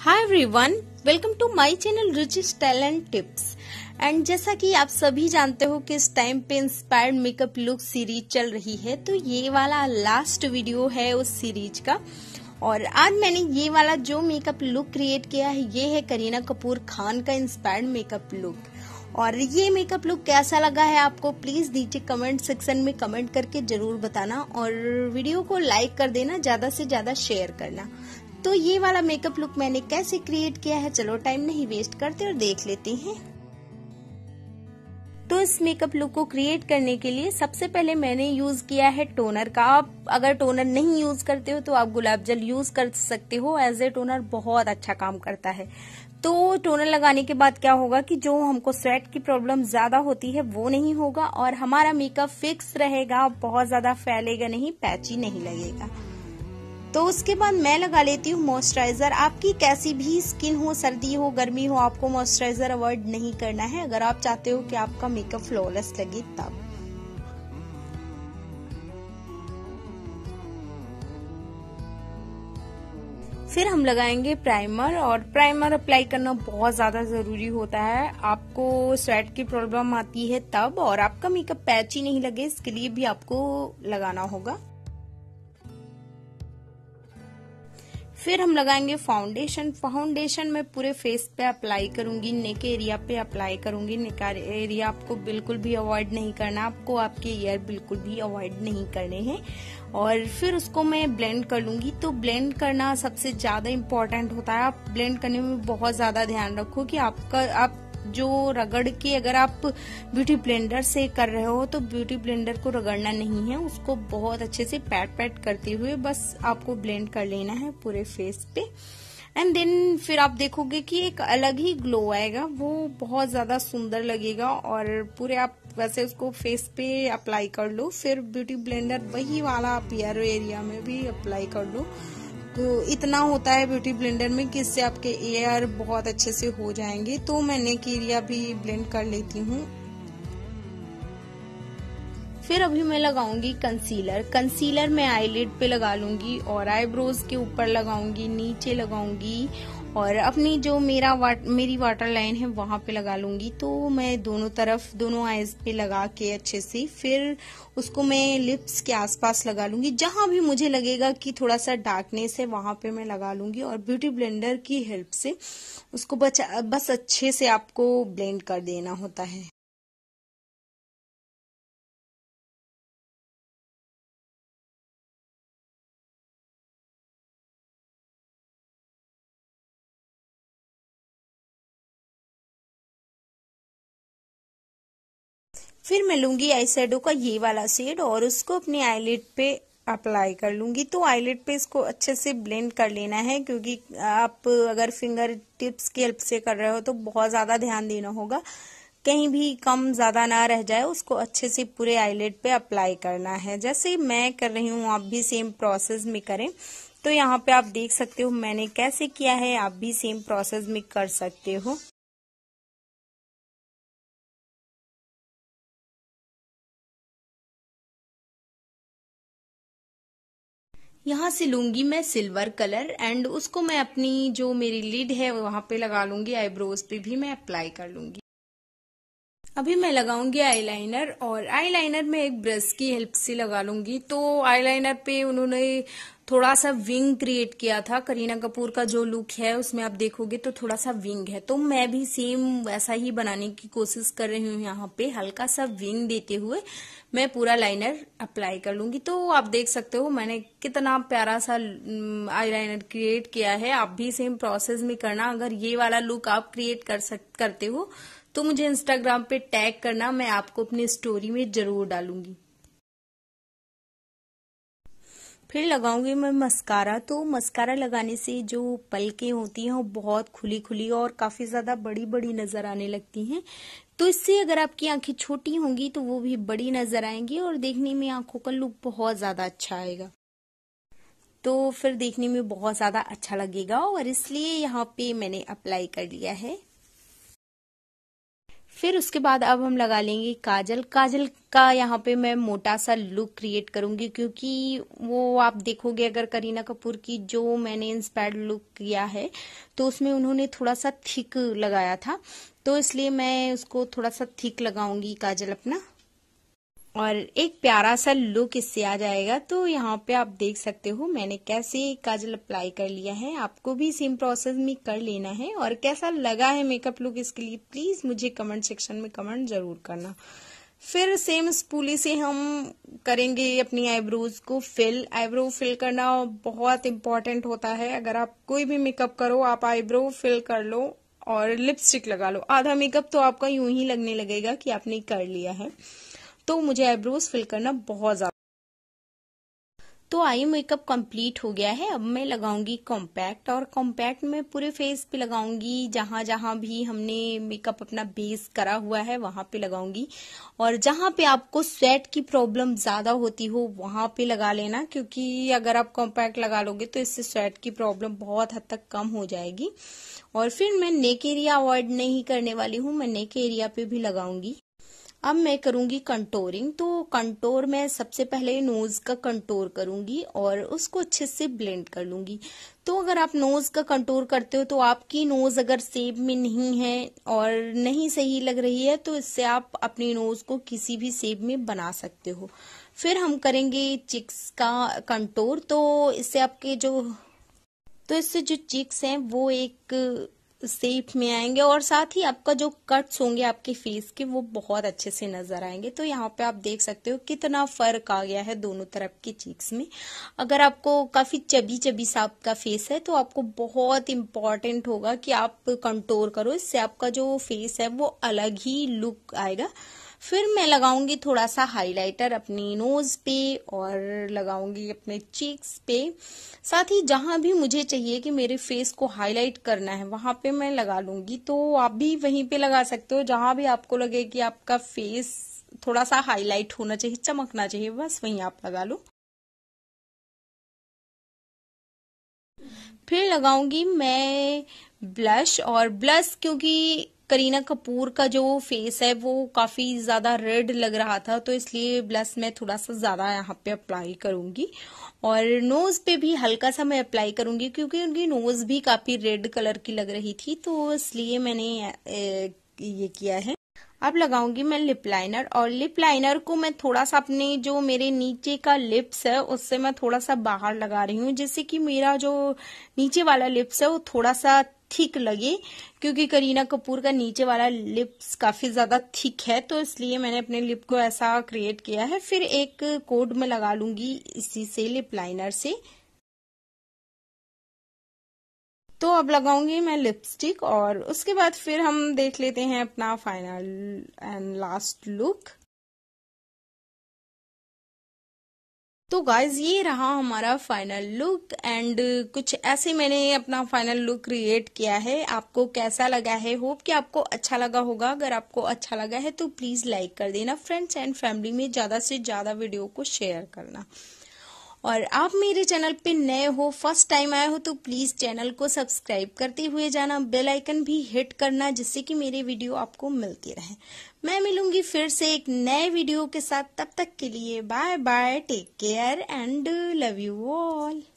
hi everyone welcome to my channel रिचिस talent tips and जैसा कि आप सभी जानते हो कि इस टाइम पे इंस्पायर्ड मेकअप लुक सीरीज चल रही है तो ये वाला लास्ट वीडियो है उस सीरीज का और आज मैंने ये वाला जो मेकअप लुक क्रिएट किया है ये है करीना कपूर खान का इंस्पायर्ड मेकअप लुक और ये मेकअप लुक कैसा लगा है आपको प्लीज नीचे कमेंट सेक्शन में कमेंट करके जरूर बताना और वीडियो को लाइक कर देना ज्यादा से ज्यादा शेयर करना तो ये वाला मेकअप लुक मैंने कैसे क्रिएट किया है चलो टाइम नहीं वेस्ट करते और देख लेते हैं तो इस मेकअप लुक को क्रिएट करने के लिए सबसे पहले मैंने यूज किया है टोनर का आप अगर टोनर नहीं यूज करते हो तो आप गुलाब जल यूज कर सकते हो एज ए टोनर बहुत अच्छा काम करता है तो टोनर लगाने के बाद क्या होगा कि जो हमको स्वेट की प्रॉब्लम ज्यादा होती है वो नहीं होगा और हमारा मेकअप फिक्स रहेगा बहुत ज्यादा फैलेगा नहीं पैची नहीं लगेगा तो उसके बाद मैं लगा लेती हूँ मॉइस्चराइज़र आपकी कैसी भी स्किन हो सर्दी हो गर्मी हो आपको मॉइस्चराइज़र अवॉइड नहीं करना है अगर आप चाहते हो कि आपका मेकअप फ्लॉलेस लगे तब फिर हम लगाएंगे प्राइमर और प्राइमर अप्लाई करना बहुत ज़्यादा ज़रूरी होता है आपको स्वेट की प्रॉब्लम आती है तब और आपका मेकअप पैच ही नहीं लगे इसके लिए भी आपको लगाना होगा फिर हम लगाएंगे फाउंडेशन फाउंडेशन मैं पूरे फेस पे अप्लाई करूंगी नेक एरिया पे अप्लाई करूंगी नेक एरिया आपको बिल्कुल भी अवॉइड नहीं करना आपको आपके ईयर बिल्कुल भी अवॉइड नहीं करने हैं और फिर उसको मैं ब्लेंड कर लूंगी तो ब्लेंड करना सबसे ज्यादा इम्पोर्टेंट होता है आप ब्लेंड करने में बहुत ज्यादा ध्यान रखो कि आपका आप जो रगड़ के अगर आप ब्यूटी ब्लेंडर से कर रहे हो तो ब्यूटी ब्लेंडर को रगड़ना नहीं है उसको बहुत अच्छे से पैट पैट करते हुए बस आपको ब्लेंड कर लेना है पूरे फेस पे एंड देन फिर आप देखोगे कि एक अलग ही ग्लो आएगा वो बहुत ज़्यादा सुंदर लगेगा और पूरे आप वैसे उसको फेस पे अप्लाई कर लो फिर ब्यूटी ब्लेंडर वही वाला आप एरिया में भी अप्लाई कर लो तो इतना होता है ब्यूटी ब्लेंडर में कि इससे आपके एयर बहुत अच्छे से हो जाएंगे तो मैंने नेक भी ब्लेंड कर लेती हूँ फिर अभी मैं लगाऊंगी कंसीलर कंसीलर मैं आईलिड पे लगा लूंगी और आईब्रोज के ऊपर लगाऊंगी नीचे लगाऊंगी और अपनी जो मेरा वाट, मेरी वाटर लाइन है वहां पे लगा लूंगी तो मैं दोनों तरफ दोनों आईज पे लगा के अच्छे से फिर उसको मैं लिप्स के आसपास लगा लूंगी जहां भी मुझे लगेगा कि थोड़ा सा डार्कनेस है वहां पे मैं लगा लूंगी और ब्यूटी ब्लेंडर की हेल्प से उसको बचा बस अच्छे से आपको ब्लेंड कर देना होता है फिर मैं लूंगी आई का ये वाला शेड और उसको अपने आईलेट पे अप्लाई कर लूंगी तो आईलेट पे इसको अच्छे से ब्लेंड कर लेना है क्योंकि आप अगर फिंगर टिप्स की हेल्प से कर रहे हो तो बहुत ज़्यादा ध्यान देना होगा कहीं भी कम ज़्यादा ना रह जाए उसको अच्छे से पूरे आईलेट पे अप्लाई करना है जैसे मैं कर रही हूँ आप भी सेम प्रोसेस में करें तो यहाँ पे आप देख सकते हो मैंने कैसे किया है आप भी सेम प्रोसेस में कर सकते हो यहाँ से लूंगी मैं सिल्वर कलर एंड उसको मैं अपनी जो मेरी लिड है वहाँ पे लगा लूंगी आईब्रोज पे भी मैं अप्लाई कर लूंगी अभी मैं लगाऊंगी आईलाइनर और आईलाइनर में एक ब्रश की हेल्प से लगा लूंगी तो आईलाइनर पे उन्होंने थोड़ा सा विंग क्रिएट किया था करीना कपूर का जो लुक है उसमें आप देखोगे तो थोड़ा सा विंग है तो मैं भी सेम वैसा ही बनाने की कोशिश कर रही हूँ यहाँ पे हल्का सा विंग देते हुए मैं पूरा लाइनर अप्लाई कर लूंगी तो आप देख सकते हो मैंने कितना प्यारा सा आई लाइनर क्रिएट किया है आप भी सेम प्रोसेस में करना अगर ये वाला लुक आप क्रिएट कर सक करते हो तो मुझे इंस्टाग्राम पे टैग करना मैं आपको अपनी स्टोरी में जरूर डालूंगी फिर लगाऊंगी मैं मस्कारा तो मस्कारा लगाने से जो पलकें होती हैं वो बहुत खुली खुली और काफ़ी ज़्यादा बड़ी बड़ी नज़र आने लगती हैं तो इससे अगर आपकी आंखें छोटी होंगी तो वो भी बड़ी नज़र आएंगी और देखने में आंखों का लुक बहुत ज़्यादा अच्छा आएगा तो फिर देखने में बहुत ज़्यादा अच्छा लगेगा और इसलिए यहाँ पे मैंने अप्लाई कर लिया है फिर उसके बाद अब हम लगा लेंगे काजल काजल का यहाँ पे मैं मोटा सा लुक क्रिएट करूंगी क्योंकि वो आप देखोगे अगर करीना कपूर की जो मैंने इंस्पायर्ड लुक किया है तो उसमें उन्होंने थोड़ा सा थिक लगाया था तो इसलिए मैं उसको थोड़ा सा थिक लगाऊंगी काजल अपना और एक प्यारा सा लुक इससे आ जाएगा तो यहाँ पे आप देख सकते हो मैंने कैसे काजल अप्लाई कर लिया है आपको भी सेम प्रोसेस में कर लेना है और कैसा लगा है मेकअप लुक इसके लिए प्लीज मुझे कमेंट सेक्शन में कमेंट जरूर करना फिर सेम स्पूली से हम करेंगे अपनी आईब्रोज को फिल आईब्रो फिल करना बहुत इम्पोर्टेंट होता है अगर आप कोई भी मेकअप करो आप आईब्रो फिल कर लो और लिपस्टिक लगा लो आधा मेकअप तो आपका यूं ही लगने लगेगा कि आपने कर लिया है तो मुझे आईब्रोज फिल करना बहुत ज्यादा तो आई मेकअप कंप्लीट हो गया है अब मैं लगाऊंगी कॉम्पैक्ट और कॉम्पैक्ट में पूरे फेस पे लगाऊंगी जहां जहां भी हमने मेकअप अपना बेस करा हुआ है वहां पे लगाऊंगी और जहां पे आपको स्वेट की प्रॉब्लम ज्यादा होती हो वहां पे लगा लेना क्योंकि अगर आप कॉम्पैक्ट लगा लोगे तो इससे स्वेट की प्रॉब्लम बहुत हद तक कम हो जाएगी और फिर मैं नेक एरिया अवॉइड नहीं करने वाली हूँ मैं नेक एरिया पे भी लगाऊंगी अब मैं करूंगी कंटोरिंग तो कंटोर मैं सबसे पहले नोज का कंटोर करूंगी और उसको अच्छे से ब्लेंड कर लूंगी तो अगर आप नोज का कंटोर करते हो तो आपकी नोज अगर सेप में नहीं है और नहीं सही लग रही है तो इससे आप अपनी नोज को किसी भी सेप में बना सकते हो फिर हम करेंगे चिक्स का कंटोर तो इससे आपके जो तो इससे जो चिक्स हैं वो एक शेप में आएंगे और साथ ही आपका जो कट्स होंगे आपके फेस के वो बहुत अच्छे से नजर आएंगे तो यहाँ पे आप देख सकते हो कितना फर्क आ गया है दोनों तरफ के चीक्स में अगर आपको काफी चबी चबी सा आपका फेस है तो आपको बहुत इम्पोर्टेंट होगा कि आप कंट्रोल करो इससे आपका जो फेस है वो अलग ही लुक आएगा फिर मैं लगाऊंगी थोड़ा सा हाइलाइटर अपनी नोज पे और लगाऊंगी अपने चीक्स पे साथ ही जहां भी मुझे चाहिए कि मेरे फेस को हाईलाइट करना है वहां पे मैं लगा लूंगी तो आप भी वहीं पे लगा सकते हो जहां भी आपको लगे कि आपका फेस थोड़ा सा हाईलाइट होना चाहिए चमकना चाहिए बस वहीं आप लगा लो फिर लगाऊंगी मैं ब्लश और ब्लश क्योंकि करीना कपूर का जो फेस है वो काफ़ी ज़्यादा रेड लग रहा था तो इसलिए ब्लश मैं थोड़ा सा ज़्यादा यहाँ पे अप्लाई करूंगी और नोज़ पे भी हल्का सा मैं अप्लाई करूंगी क्योंकि उनकी नोज़ भी काफ़ी रेड कलर की लग रही थी तो इसलिए मैंने ये किया है अब लगाऊंगी मैं लिप लाइनर और लिप लाइनर को मैं थोड़ा सा अपने जो मेरे नीचे का लिप्स है उससे मैं थोड़ा सा बाहर लगा रही हूँ जिससे कि मेरा जो नीचे वाला लिप्स है वो थोड़ा सा थिक लगे क्योंकि करीना कपूर का नीचे वाला लिप्स काफी ज्यादा थिक है तो इसलिए मैंने अपने लिप को ऐसा क्रिएट किया है फिर एक कोड में लगा लूंगी इसी से लिप लाइनर से तो अब लगाऊंगी मैं लिपस्टिक और उसके बाद फिर हम देख लेते हैं अपना फाइनल एंड लास्ट लुक तो गाइज ये रहा हमारा फाइनल लुक एंड कुछ ऐसे मैंने अपना फाइनल लुक क्रिएट किया है आपको कैसा लगा है होप कि आपको अच्छा लगा होगा अगर आपको अच्छा लगा है तो प्लीज़ लाइक कर देना फ्रेंड्स एंड फैमिली में ज़्यादा से ज़्यादा वीडियो को शेयर करना और आप मेरे चैनल पे नए हो फर्स्ट टाइम आए हो तो प्लीज चैनल को सब्सक्राइब करते हुए जाना बेल आइकन भी हिट करना जिससे कि मेरे वीडियो आपको मिलती रहे मैं मिलूंगी फिर से एक नए वीडियो के साथ तब तक के लिए bye bye take care and love you all